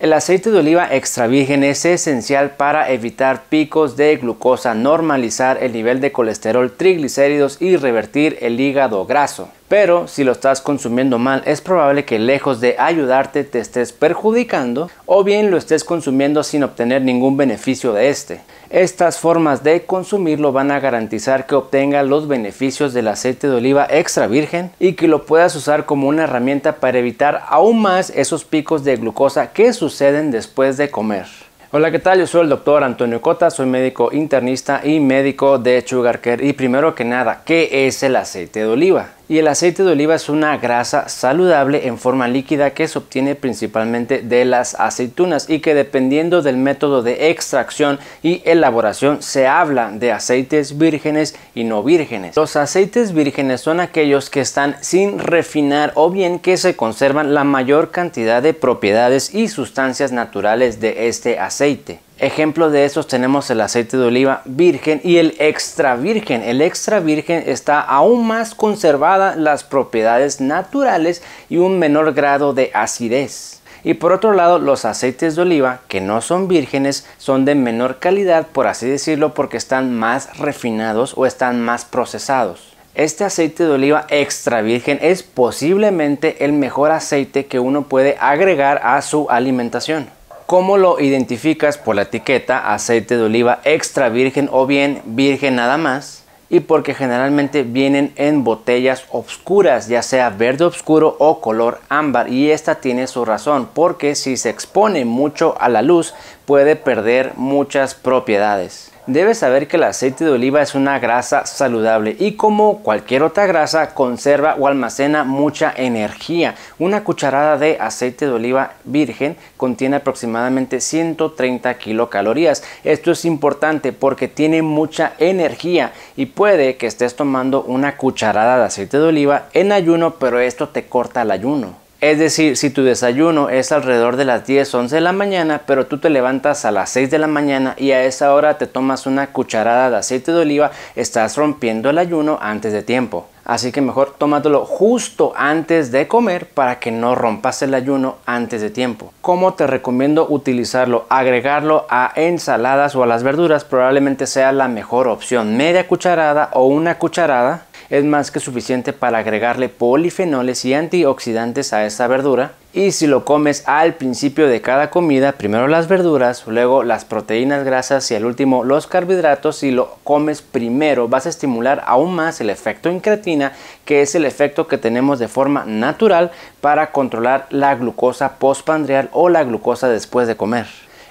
El aceite de oliva extra virgen es esencial para evitar picos de glucosa, normalizar el nivel de colesterol, triglicéridos y revertir el hígado graso. Pero si lo estás consumiendo mal, es probable que lejos de ayudarte te estés perjudicando o bien lo estés consumiendo sin obtener ningún beneficio de este. Estas formas de consumirlo van a garantizar que obtengas los beneficios del aceite de oliva extra virgen y que lo puedas usar como una herramienta para evitar aún más esos picos de glucosa que suceden después de comer. Hola, ¿qué tal? Yo soy el doctor Antonio Cota, soy médico internista y médico de Sugar Y primero que nada, ¿qué es el aceite de oliva? y el aceite de oliva es una grasa saludable en forma líquida que se obtiene principalmente de las aceitunas y que dependiendo del método de extracción y elaboración se habla de aceites vírgenes y no vírgenes. Los aceites vírgenes son aquellos que están sin refinar o bien que se conservan la mayor cantidad de propiedades y sustancias naturales de este aceite. Ejemplos de esos tenemos el aceite de oliva virgen y el extra virgen. El extra virgen está aún más conservada las propiedades naturales y un menor grado de acidez. Y por otro lado, los aceites de oliva que no son vírgenes son de menor calidad, por así decirlo, porque están más refinados o están más procesados. Este aceite de oliva extra virgen es posiblemente el mejor aceite que uno puede agregar a su alimentación. ¿Cómo lo identificas por la etiqueta aceite de oliva extra virgen o bien virgen nada más? y porque generalmente vienen en botellas oscuras, ya sea verde oscuro o color ámbar. Y esta tiene su razón, porque si se expone mucho a la luz puede perder muchas propiedades. Debes saber que el aceite de oliva es una grasa saludable y como cualquier otra grasa conserva o almacena mucha energía. Una cucharada de aceite de oliva virgen contiene aproximadamente 130 kilocalorías. Esto es importante porque tiene mucha energía y puede que estés tomando una cucharada de aceite de oliva en ayuno pero esto te corta el ayuno. Es decir, si tu desayuno es alrededor de las 10, 11 de la mañana, pero tú te levantas a las 6 de la mañana y a esa hora te tomas una cucharada de aceite de oliva, estás rompiendo el ayuno antes de tiempo. Así que mejor tómatelo justo antes de comer para que no rompas el ayuno antes de tiempo. ¿Cómo te recomiendo utilizarlo? Agregarlo a ensaladas o a las verduras probablemente sea la mejor opción. Media cucharada o una cucharada es más que suficiente para agregarle polifenoles y antioxidantes a esta verdura. Y si lo comes al principio de cada comida, primero las verduras, luego las proteínas grasas y al último los carbohidratos, si lo comes primero vas a estimular aún más el efecto en creatina, que es el efecto que tenemos de forma natural para controlar la glucosa postpandreal o la glucosa después de comer.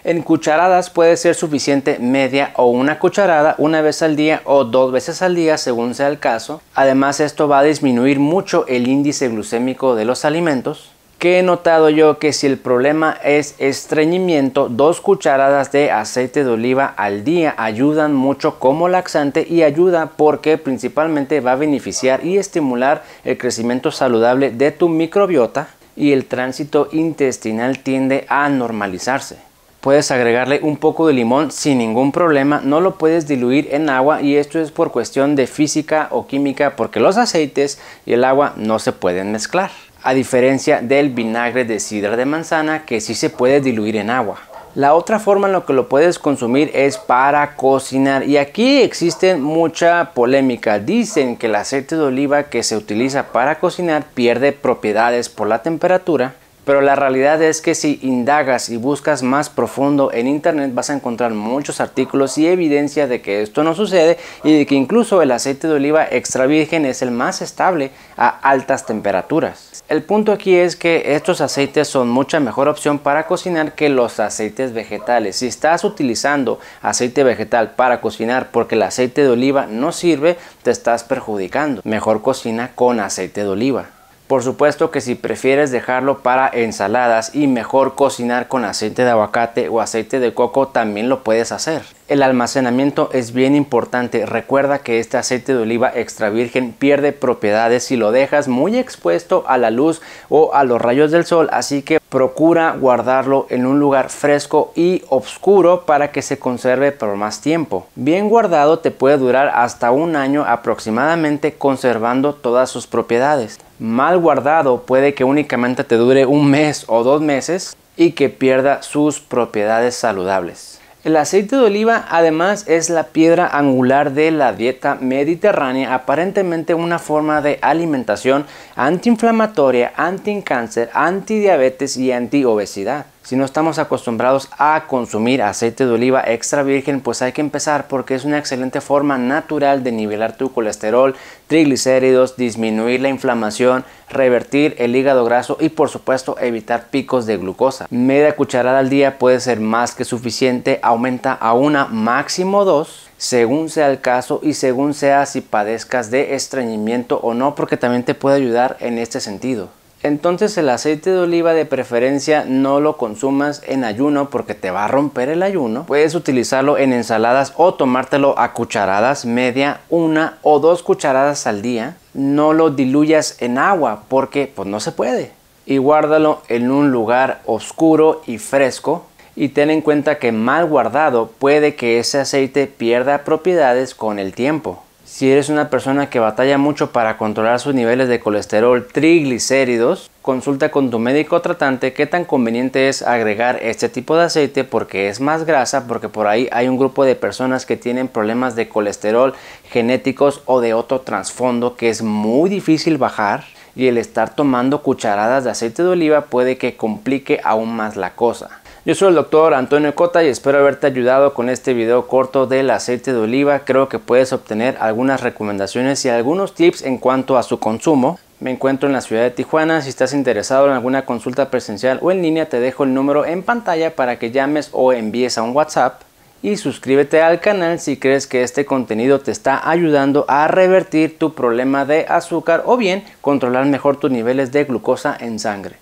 En cucharadas puede ser suficiente media o una cucharada una vez al día o dos veces al día según sea el caso. Además esto va a disminuir mucho el índice glucémico de los alimentos. Que he notado yo que si el problema es estreñimiento, dos cucharadas de aceite de oliva al día ayudan mucho como laxante y ayuda porque principalmente va a beneficiar y estimular el crecimiento saludable de tu microbiota y el tránsito intestinal tiende a normalizarse. Puedes agregarle un poco de limón sin ningún problema, no lo puedes diluir en agua y esto es por cuestión de física o química porque los aceites y el agua no se pueden mezclar. A diferencia del vinagre de sidra de manzana que sí se puede diluir en agua. La otra forma en la que lo puedes consumir es para cocinar y aquí existe mucha polémica. Dicen que el aceite de oliva que se utiliza para cocinar pierde propiedades por la temperatura pero la realidad es que si indagas y buscas más profundo en internet vas a encontrar muchos artículos y evidencia de que esto no sucede y de que incluso el aceite de oliva extra virgen es el más estable a altas temperaturas. El punto aquí es que estos aceites son mucha mejor opción para cocinar que los aceites vegetales. Si estás utilizando aceite vegetal para cocinar porque el aceite de oliva no sirve, te estás perjudicando. Mejor cocina con aceite de oliva. Por supuesto que si prefieres dejarlo para ensaladas y mejor cocinar con aceite de aguacate o aceite de coco también lo puedes hacer. El almacenamiento es bien importante. Recuerda que este aceite de oliva extra virgen pierde propiedades si lo dejas muy expuesto a la luz o a los rayos del sol, así que procura guardarlo en un lugar fresco y oscuro para que se conserve por más tiempo. Bien guardado te puede durar hasta un año aproximadamente conservando todas sus propiedades. Mal guardado puede que únicamente te dure un mes o dos meses y que pierda sus propiedades saludables. El aceite de oliva además es la piedra angular de la dieta mediterránea, aparentemente una forma de alimentación antiinflamatoria, anti antidiabetes y antiobesidad. Si no estamos acostumbrados a consumir aceite de oliva extra virgen, pues hay que empezar porque es una excelente forma natural de nivelar tu colesterol, triglicéridos, disminuir la inflamación, revertir el hígado graso y por supuesto evitar picos de glucosa. Media cucharada al día puede ser más que suficiente, aumenta a una máximo dos según sea el caso y según sea si padezcas de estreñimiento o no porque también te puede ayudar en este sentido. Entonces el aceite de oliva de preferencia no lo consumas en ayuno porque te va a romper el ayuno. Puedes utilizarlo en ensaladas o tomártelo a cucharadas media, una o dos cucharadas al día. No lo diluyas en agua porque pues no se puede. Y guárdalo en un lugar oscuro y fresco. Y ten en cuenta que mal guardado puede que ese aceite pierda propiedades con el tiempo. Si eres una persona que batalla mucho para controlar sus niveles de colesterol, triglicéridos, consulta con tu médico tratante qué tan conveniente es agregar este tipo de aceite porque es más grasa, porque por ahí hay un grupo de personas que tienen problemas de colesterol genéticos o de otro trasfondo que es muy difícil bajar y el estar tomando cucharadas de aceite de oliva puede que complique aún más la cosa. Yo soy el doctor Antonio Cota y espero haberte ayudado con este video corto del aceite de oliva. Creo que puedes obtener algunas recomendaciones y algunos tips en cuanto a su consumo. Me encuentro en la ciudad de Tijuana. Si estás interesado en alguna consulta presencial o en línea, te dejo el número en pantalla para que llames o envíes a un WhatsApp. Y suscríbete al canal si crees que este contenido te está ayudando a revertir tu problema de azúcar o bien controlar mejor tus niveles de glucosa en sangre.